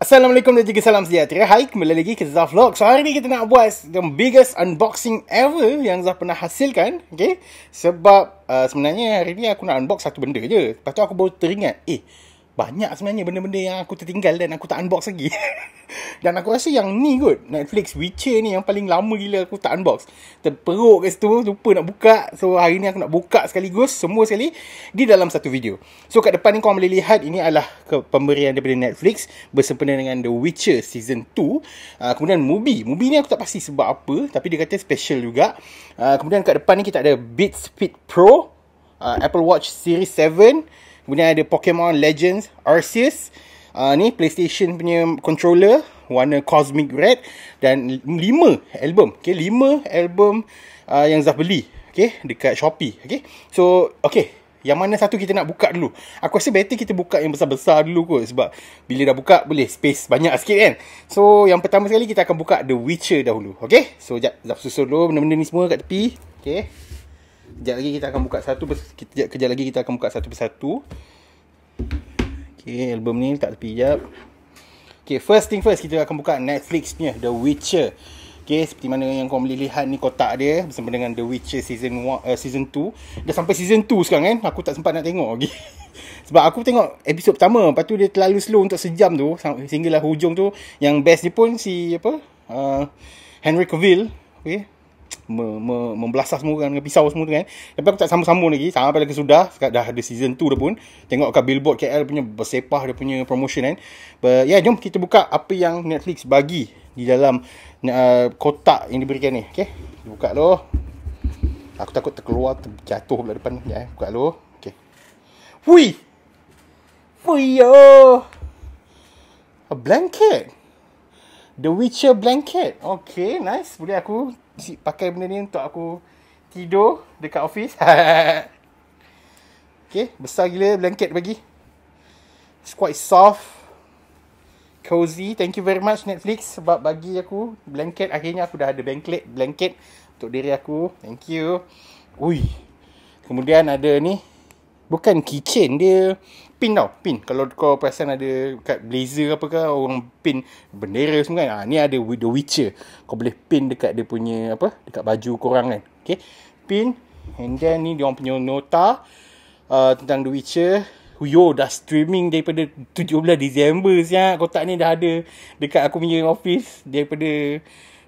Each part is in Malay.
Assalamualaikum dan juga salam sejahtera. Hai, kembali lagi ke Zaf Vlog. So, hari ni kita nak buat the biggest unboxing ever yang Zaf pernah hasilkan. Okay? Sebab uh, sebenarnya hari ni aku nak unbox satu benda je. Lepas tu aku baru teringat, eh, banyak sebenarnya benda-benda yang aku tertinggal dan aku tak unbox lagi. dan aku rasa yang ni kot, Netflix Witcher ni yang paling lama gila aku tak unbox. Terperuk kat situ, lupa nak buka. So hari ni aku nak buka sekaligus, semua sekali di dalam satu video. So kat depan ni korang boleh lihat, ini adalah pemberian daripada Netflix bersempena dengan The Witcher Season 2. Uh, ah, kemudian movie movie ni aku tak pasti sebab apa, tapi dia kata special juga. Uh, kemudian kat depan ni kita ada Beats Fit Pro. Uh, Apple Watch Series 7. Kemudian ada Pokemon Legends Arceus. Uh, ni PlayStation punya controller warna Cosmic Red dan 5 album. okay 5 album uh, yang Zaf beli. Okey, dekat Shopee. okay So, okay Yang mana satu kita nak buka dulu? Aku rasa better kita buka yang besar-besar dulu kot sebab bila dah buka boleh space banyak sikit kan. So, yang pertama sekali kita akan buka The Witcher dahulu. okay. So, jap Zaf susun dulu benda-benda ni semua kat tepi. okay. Kejap lagi kita akan buka satu kejap, kejap lagi kita akan buka satu persatu. Okay, album ni tak tepi jap. Okay, first thing first kita akan buka Netflix punya The Witcher. Okay, seperti mana yang kau boleh lihat ni kotak dia bersama dengan The Witcher season 1 uh, eh, season 2. Dah sampai season 2 sekarang kan? Aku tak sempat nak tengok lagi. Sebab aku tengok episod pertama, lepas tu dia terlalu slow untuk sejam tu sehinggalah hujung tu yang best dia pun si apa? Uh, Henry Cavill, okay? me, me, membelasah semua kan, dengan pisau semua tu kan. Tapi aku tak sambung-sambung lagi. sama lagi sudah. Dah ada season 2 dah pun. Tengok kat billboard KL punya bersepah dia punya promotion kan. But yeah, jom kita buka apa yang Netflix bagi di dalam uh, kotak yang diberikan ni. Okay. buka dulu. Aku takut terkeluar, terjatuh pula depan ni. Ya, buka dulu. Okay. Wuih! Wuih! A blanket! The Witcher Blanket. Okay, nice. Boleh aku pakai benda ni untuk aku tidur dekat office. okay, besar gila blanket bagi. It's quite soft. Cozy. Thank you very much Netflix sebab bagi aku blanket. Akhirnya aku dah ada blanket, blanket untuk diri aku. Thank you. Ui. Kemudian ada ni, Bukan keychain dia pin tau pin kalau kau perasan ada kat blazer apa ke orang pin bendera semua kan ha, ni ada the witcher kau boleh pin dekat dia punya apa dekat baju kau orang kan okey pin and then ni dia orang punya nota uh, tentang the witcher Yo, dah streaming daripada 17 Disember siap. Kotak ni dah ada dekat aku punya office daripada...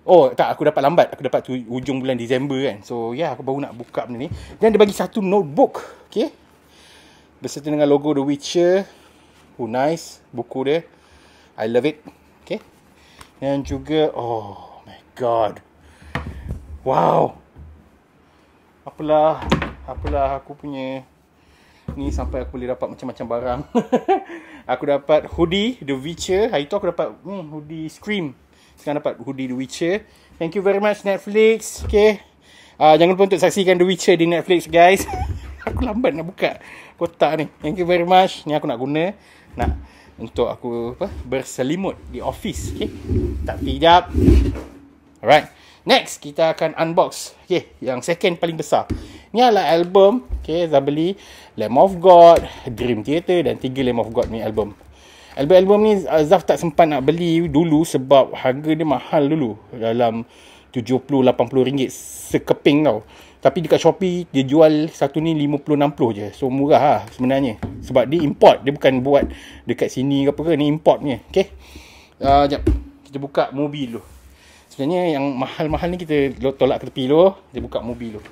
Oh, tak. Aku dapat lambat. Aku dapat tu hujung bulan Disember kan. So, yeah. Aku baru nak buka benda ni. Dan dia bagi satu notebook. Okay. Berserta dengan logo The Witcher. Oh, nice. Buku dia. I love it. Okay. Dan juga, oh my god. Wow. Apalah, apalah aku punya ni sampai aku boleh dapat macam-macam barang. aku dapat hoodie The Witcher. Hari tu aku dapat hmm, hoodie Scream. Sekarang dapat hoodie The Witcher. Thank you very much Netflix. Okay. Uh, jangan lupa untuk saksikan The Witcher di Netflix guys. aku lambat nak buka kotak ni. Thank you very much. Ni aku nak guna nak untuk aku apa? Berselimut di office, okey. Tak tidap. Alright. Next kita akan unbox. Okey, yang second paling besar. Ni adalah album, okey, Zabeli Lamb of God, Dream Theater dan tiga Lamb of God ni album. Album-album ni uh, Zaf tak sempat nak beli dulu sebab harga dia mahal dulu dalam 70 80 ringgit sekeping tau. Tapi dekat Shopee dia jual satu ni 50 60 je. So murah lah sebenarnya. Sebab dia import, dia bukan buat dekat sini ke apa ke, ni import ni. Okey. Ah uh, jap. Kita buka mobil dulu. Sebenarnya yang mahal-mahal ni kita tolak ke tepi dulu, dia buka mobil dulu.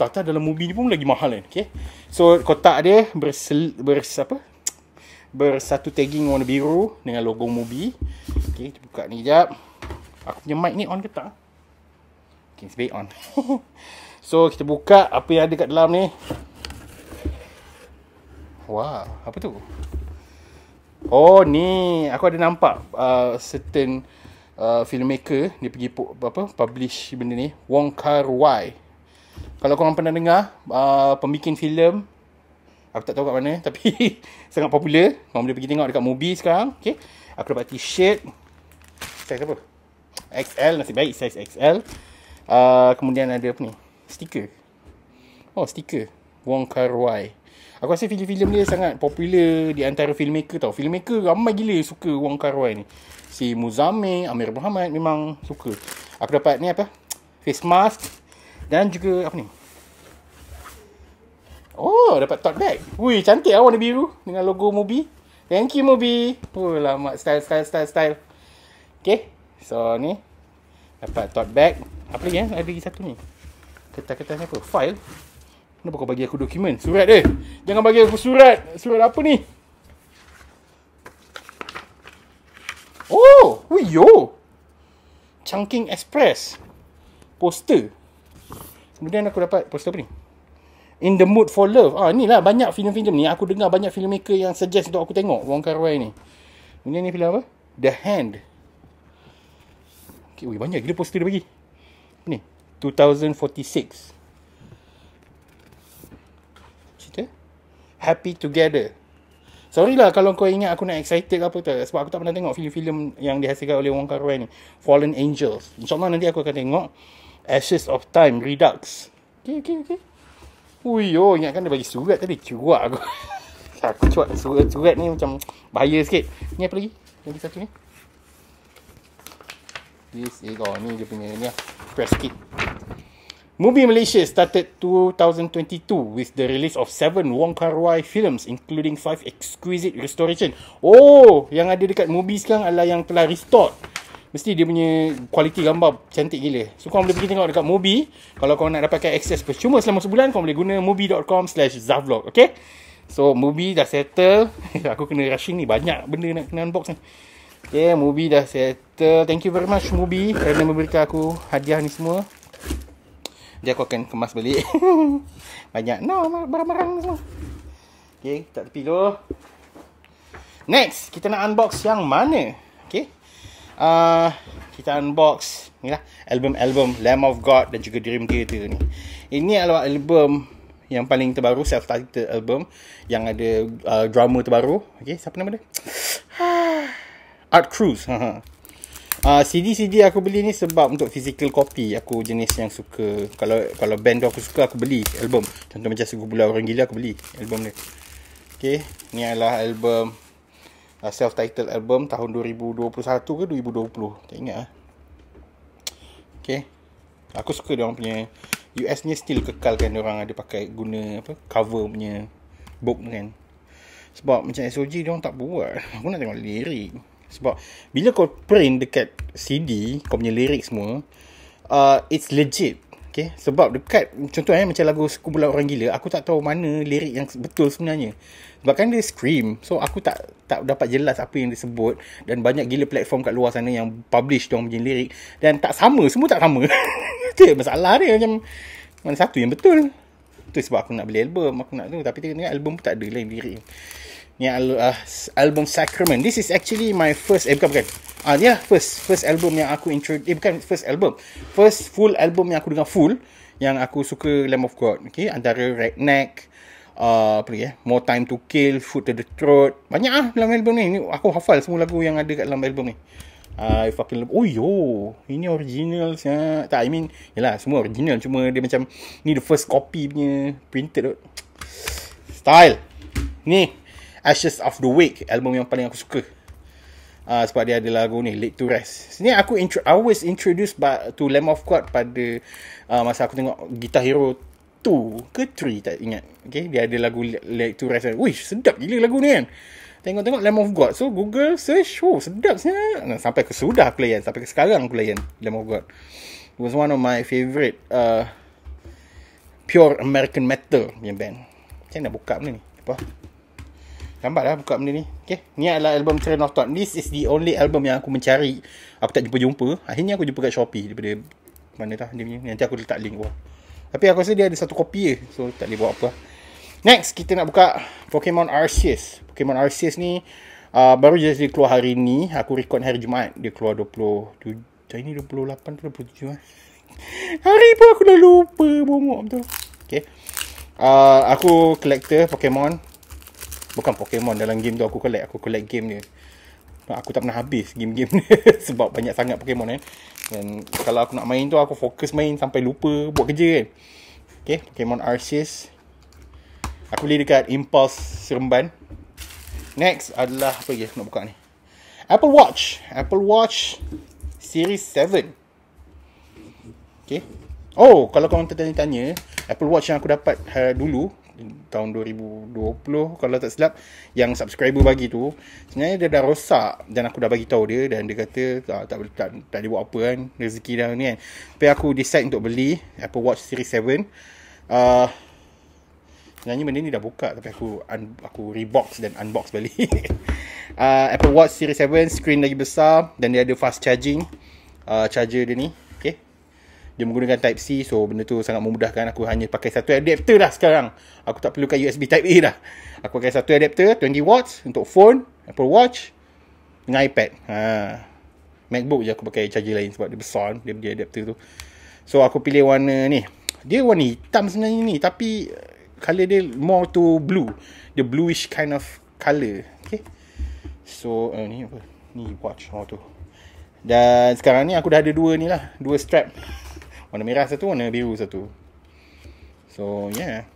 tak dalam mobil ni pun lagi mahal kan. Okey. So kotak dia bersel, bers apa? Bersatu tagging warna biru dengan logo mobil, Okey, kita buka ni jap. Aku punya mic ni on ke tak? Okay, it's on. So kita buka apa yang ada kat dalam ni Wow, apa tu? Oh ni, aku ada nampak uh, certain uh, filmmaker ni pergi pu- apa, publish benda ni Wong Kar Wai Kalau korang pernah dengar uh, Pembikin filem Aku tak tahu kat mana Tapi sangat popular Korang boleh pergi tengok dekat movie sekarang okay. Aku dapat t-shirt Size apa? XL, nasib baik size XL uh, Kemudian ada apa ni? Uh, sticker Oh, sticker Wong Kar Wai. Aku rasa filem-filem dia sangat popular di antara filmmaker tau. Filmmaker ramai gila suka Wong Kar Wai ni. Si muzame Amir Muhammad memang suka. Aku dapat ni apa? Face mask. Dan juga apa ni? Oh, dapat tote bag. Wih, cantik lah warna biru dengan logo Mubi. Thank you, Mubi. Oh, lama. Style, style, style, style. Okay. So, ni. Dapat tote bag. Apa lagi eh? Ada lagi satu ni kertas-kertas ni apa? File. Kenapa kau bagi aku dokumen? Surat dia. Jangan bagi aku surat. Surat apa ni? Oh, yo. Chunking Express. Poster. Kemudian aku dapat poster apa ni? In the Mood for Love. Ah, ni lah banyak filem-filem ni. Aku dengar banyak filmmaker yang suggest untuk aku tengok. Wong Kar ni. Ini ni filem apa? The Hand. Okay, wih, banyak gila poster dia bagi. 2046. Cerita. Happy Together. Sorry lah kalau kau ingat aku nak excited ke apa tu. Sebab aku tak pernah tengok filem-filem yang dihasilkan oleh Wong Kar Wai ni. Fallen Angels. InsyaAllah nanti aku akan tengok. Ashes of Time Redux. Okay, okay, okay. Ui, oh, ingatkan dia bagi surat tadi. Curak aku. aku curak surat-surat ni macam bahaya sikit. Ni apa lagi? Lagi satu ni. This is, oh, ni dia punya ni lah. Press kit. Movie Malaysia started 2022 with the release of seven Wong Kar Wai films including five exquisite restoration. Oh, yang ada dekat movie sekarang adalah yang telah restore, Mesti dia punya kualiti gambar cantik gila. So, korang boleh pergi tengok dekat Mubi. Kalau korang nak dapatkan akses percuma selama sebulan, korang boleh guna mubi.com slash zavlog. Okay? So, Mubi dah settle. Aku kena rushing ni. Banyak benda nak kena unbox ni. Okay, Mubi dah settle. Thank you very much, Mubi. Kerana memberikan aku hadiah ni semua. Jadi aku akan kemas balik Banyak no barang-barang semua Okay, tak tepi dulu Next, kita nak unbox yang mana? Okay uh, Kita unbox ni lah Album-album Lamb of God dan juga Dream Theater ni Ini adalah album yang paling terbaru Self-titled album Yang ada uh, drama terbaru Okay, siapa nama dia? Art Cruise Ah, CD-CD aku beli ni sebab untuk physical copy aku jenis yang suka kalau kalau band tu aku suka aku beli album contoh macam Segu Bulan Orang Gila aku beli album ni. ok ni adalah album uh, self-titled album tahun 2021 ke 2020 tak ingat lah ok aku suka dia orang punya US ni still kekalkan dia orang ada pakai guna apa cover punya book kan sebab macam SOG dia orang tak buat aku nak tengok lirik sebab bila kau print dekat CD, kau punya lirik semua, uh, it's legit. Okay? Sebab dekat, contoh eh, macam lagu Sekumpulan Orang Gila, aku tak tahu mana lirik yang betul sebenarnya. Sebab kan dia scream, so aku tak tak dapat jelas apa yang disebut dan banyak gila platform kat luar sana yang publish dia punya lirik dan tak sama, semua tak sama. Itu masalah dia macam mana satu yang betul. Itu sebab aku nak beli album, aku nak tu tapi tengok album pun tak ada lain lirik ni uh, album Sacrament. This is actually my first eh bukan bukan. Ah ya, yeah, first first album yang aku intro eh bukan first album. First full album yang aku dengar full yang aku suka Lamb of God. Okay, antara Redneck uh, apa lagi eh? More Time to Kill, foot to the Throat. Banyak lah dalam album ni. ni. Aku hafal semua lagu yang ada kat dalam album ni. Ah, I fucking love Oh yo Ini original ya. Tak I mean Yelah semua original Cuma dia macam Ni the first copy punya Printed Style Ni Ashes of the Wake Album yang paling aku suka uh, Sebab dia ada lagu ni Late to Rest Sini aku intro, I was introduced by, To Lamb of God Pada uh, Masa aku tengok Guitar Hero 2 Ke 3 Tak ingat okay? Dia ada lagu Late to Rest Wish sedap gila lagu ni kan Tengok-tengok Lamb of God So Google search Oh sedap sebenarnya Sampai ke sudah aku layan Sampai ke sekarang aku layan Lamb of God It was one of my favorite uh, Pure American Metal Yang band Macam mana buka benda ni Apa Lambat lah buka benda ni. Okay. Ni adalah album Train of Thought. This is the only album yang aku mencari. Aku tak jumpa-jumpa. Akhirnya aku jumpa kat Shopee. Daripada mana tah dia punya. Nanti aku letak link bawah. Tapi aku rasa dia ada satu kopi je. So tak boleh buat apa. Next kita nak buka Pokemon Arceus. Pokemon Arceus ni uh, baru je dia keluar hari ni. Aku record hari Jumaat. Dia keluar 27. Ini 28 ke 27 kan? Eh? Hari pun aku dah lupa bongok betul. Okay. Uh, aku collector Pokemon bukan Pokemon dalam game tu aku collect aku collect game ni. aku tak pernah habis game-game ni sebab banyak sangat Pokemon eh dan kalau aku nak main tu aku fokus main sampai lupa buat kerja kan okey Pokemon Arceus aku beli dekat Impulse Seremban next adalah apa lagi nak buka ni Apple Watch Apple Watch Series 7 Okay. oh kalau kau orang tertanya-tanya Apple Watch yang aku dapat uh, dulu tahun 2020 kalau tak silap yang subscriber bagi tu sebenarnya dia dah rosak dan aku dah bagi tahu dia dan dia kata ah, tak boleh tak, tak boleh buat apa kan rezeki dah ni kan tapi aku decide untuk beli Apple Watch Series 7 uh, ah, sebenarnya benda ni dah buka tapi aku un, aku rebox dan unbox balik uh, Apple Watch Series 7 screen lagi besar dan dia ada fast charging uh, charger dia ni dia menggunakan type C so benda tu sangat memudahkan aku hanya pakai satu adapter dah sekarang aku tak perlukan USB type A dah aku pakai satu adapter 20 watts untuk phone Apple Watch dengan iPad ha. Macbook je aku pakai charger lain sebab dia besar dia punya adapter tu so aku pilih warna ni dia warna hitam sebenarnya ni tapi uh, color dia more to blue the bluish kind of colour. okay so uh, ni apa ni watch oh tu dan sekarang ni aku dah ada dua ni lah dua strap Warna merah satu, warna biru satu. So, yeah.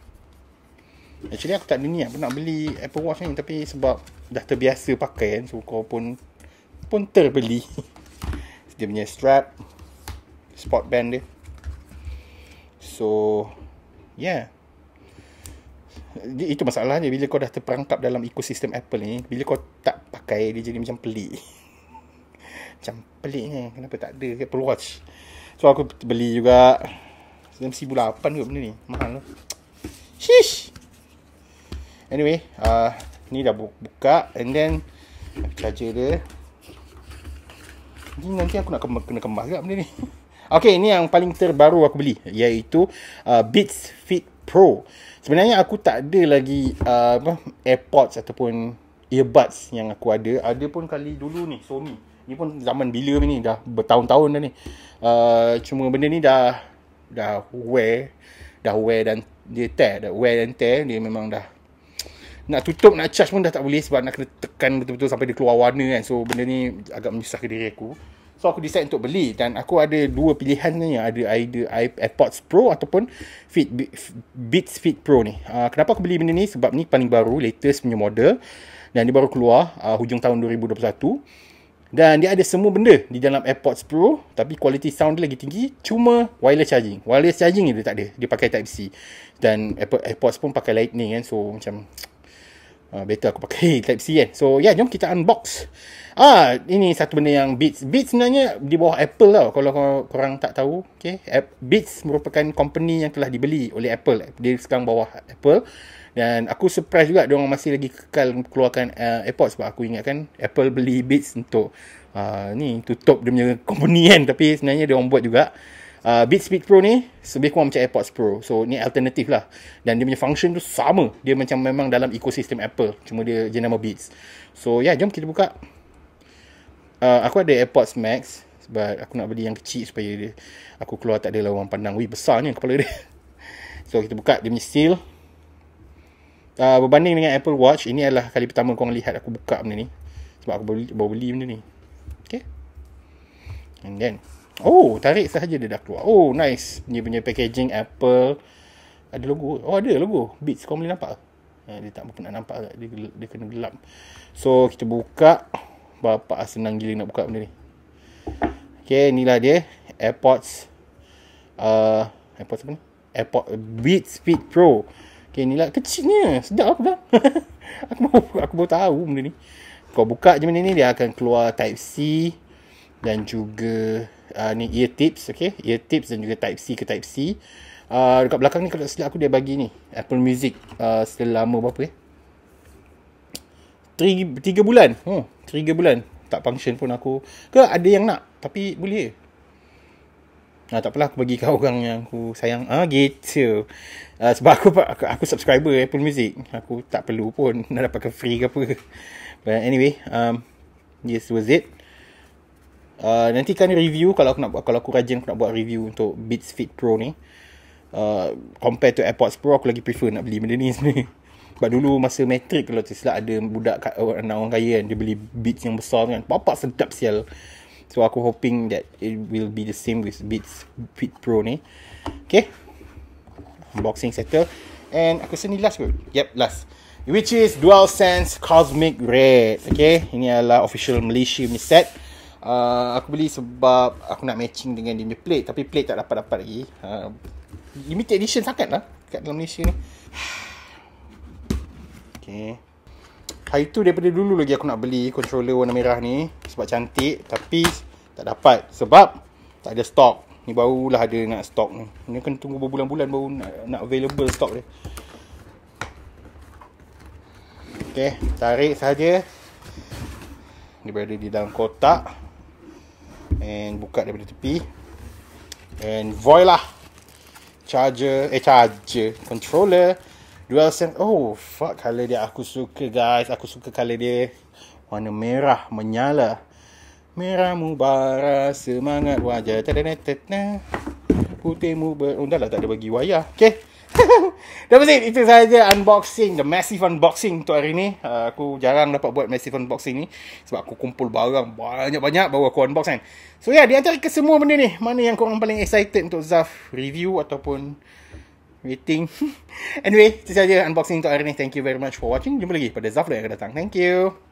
Actually, aku tak ada niat pun nak beli Apple Watch ni. Tapi sebab dah terbiasa pakai kan. So, kau pun pun terbeli. dia punya strap. sport band dia. So, yeah. Itu masalahnya bila kau dah terperangkap dalam ekosistem Apple ni Bila kau tak pakai dia jadi macam pelik Macam pelik ni kenapa tak ada Apple Watch So aku beli juga RM1,800 ke benda ni Mahal lah Sheesh Anyway uh, Ni dah buka And then Charger dia Ni nanti aku nak kema- kena kemas kat benda ni Okay ni yang paling terbaru aku beli Iaitu uh, Beats Fit Pro Sebenarnya aku tak ada lagi uh, apa, Airpods ataupun Earbuds yang aku ada Ada pun kali dulu ni Sony Ni pun zaman bila ni dah bertahun-tahun dah ni. Uh, cuma benda ni dah dah wear, dah wear dan dia tear, dah wear dan tear dia memang dah nak tutup nak charge pun dah tak boleh sebab nak kena tekan betul-betul sampai dia keluar warna kan. So benda ni agak menyusahkan diri aku. So aku decide untuk beli dan aku ada dua pilihan ni yang ada either AirPods Pro ataupun Fit Beats Fit Pro ni. Uh, kenapa aku beli benda ni? Sebab ni paling baru, latest punya model dan dia baru keluar uh, hujung tahun 2021. Dan dia ada semua benda di dalam AirPods Pro tapi kualiti sound dia lagi tinggi cuma wireless charging. Wireless charging dia tak ada. Dia pakai type C. Dan AirPods pun pakai lightning kan. So macam uh, better aku pakai type C kan. So yeah, jom kita unbox. Ah, ini satu benda yang Beats. Beats sebenarnya di bawah Apple tau. Kalau kau korang tak tahu, okay? Beats merupakan company yang telah dibeli oleh Apple. Dia sekarang bawah Apple. Dan aku surprise juga dia orang masih lagi kekal keluarkan uh, AirPods sebab aku ingatkan Apple beli Beats untuk uh, ni tutup dia punya company kan tapi sebenarnya dia orang buat juga. Uh, Beats Beat Pro ni lebih kurang macam AirPods Pro. So ni alternatif lah. Dan dia punya function tu sama. Dia macam memang dalam ekosistem Apple. Cuma dia jenama Beats. So ya yeah, jom kita buka. Uh, aku ada AirPods Max. Sebab aku nak beli yang kecil supaya dia, aku keluar tak ada lawan pandang. Wih besar ni kepala dia. So kita buka dia punya seal uh, berbanding dengan Apple Watch, ini adalah kali pertama kau lihat aku buka benda ni. Sebab aku baru, baru beli benda ni. Okay. And then. Oh, tarik sahaja dia dah keluar. Oh, nice. Ini punya packaging Apple. Ada logo. Oh, ada logo. Beats. Kau boleh nampak? Eh, dia tak pernah nampak. Dia, dia kena gelap. So, kita buka. Bapak senang gila nak buka benda ni. Okay, inilah dia. AirPods. Uh, AirPods apa ni? AirPods Beats Speed Pro. Okay, ni lah. Kecilnya. Sedap aku dah. aku mau aku baru tahu benda ni. Kau buka je benda ni, dia akan keluar type C. Dan juga uh, ni ear tips. Okay, ear tips dan juga type C ke type C. Uh, dekat belakang ni, kalau silap aku dia bagi ni. Apple Music. Uh, selama berapa eh? 3, 3 bulan. Oh, tiga bulan. Tak function pun aku. Ke ada yang nak? Tapi boleh Ah, tak apalah aku bagi kau orang yang aku sayang. Ah gitu. Ah, sebab aku, aku aku subscriber Apple Music. Aku tak perlu pun nak dapat ke free ke apa. But anyway, um yes was it. Uh, ah, nanti kan review kalau aku nak kalau aku rajin aku nak buat review untuk Beats Fit Pro ni. Uh, compare to AirPods Pro aku lagi prefer nak beli benda ni sebenarnya. Sebab dulu masa metrik kalau tersilap ada budak kat orang kaya kan dia beli Beats yang besar kan. Papa sedap sial. So aku hoping that it will be the same with Beats Beat Pro ni. Okay. Unboxing settle. And aku rasa ni last kot. Yep, last. Which is DualSense Cosmic Red. Okay. Ini adalah official Malaysia punya set. Uh, aku beli sebab aku nak matching dengan dia plate tapi plate tak dapat-dapat lagi. Uh, limited edition sangat lah kat dalam Malaysia ni. Okay. Hari tu daripada dulu lagi aku nak beli controller warna merah ni sebab cantik tapi tak dapat sebab tak ada stok. Ni barulah ada nak stok ni. Ni kena tunggu berbulan-bulan baru nak, nak available stok dia. Okey, tarik saja. Ni berada di dalam kotak. And buka daripada tepi. And voila. Charger, eh charger, controller dual sense oh fuck color dia aku suka guys aku suka color dia warna merah menyala merah mubara semangat wajah tadanetetna putihmu ber... Oh, dah lah tak ada bagi wayah. Okay. That was Itu saja unboxing. The massive unboxing untuk hari ni. Uh, aku jarang dapat buat massive unboxing ni. Sebab aku kumpul barang banyak-banyak baru aku unbox kan. So yeah, di antara kesemua benda ni. Mana yang korang paling excited untuk Zaf review ataupun waiting. anyway, itu saja unboxing untuk hari ini. Thank you very much for watching. Jumpa lagi pada Zaflo yang akan datang. Thank you.